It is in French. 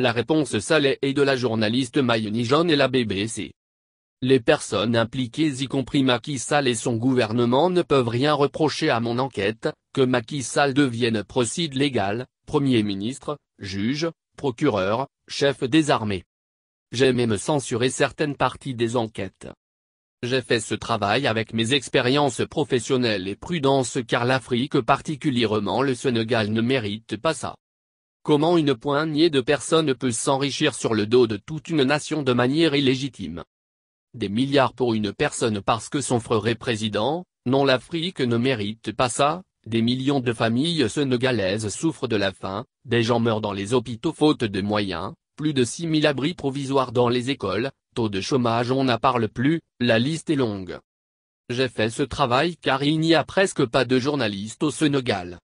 La réponse salée est de la journaliste Mayoni John et la BBC. Les personnes impliquées y compris Macky Sall et son gouvernement ne peuvent rien reprocher à mon enquête, que Macky Sall devienne procide légal, Premier ministre, juge, procureur, chef des armées. J'ai même censuré certaines parties des enquêtes. J'ai fait ce travail avec mes expériences professionnelles et prudence car l'Afrique particulièrement le Sénégal ne mérite pas ça. Comment une poignée de personnes peut s'enrichir sur le dos de toute une nation de manière illégitime Des milliards pour une personne parce que son frère est président, non l'Afrique ne mérite pas ça, des millions de familles sénégalaises souffrent de la faim, des gens meurent dans les hôpitaux faute de moyens, plus de 6000 abris provisoires dans les écoles, taux de chômage on n'en parle plus, la liste est longue. J'ai fait ce travail car il n'y a presque pas de journalistes au Sénégal.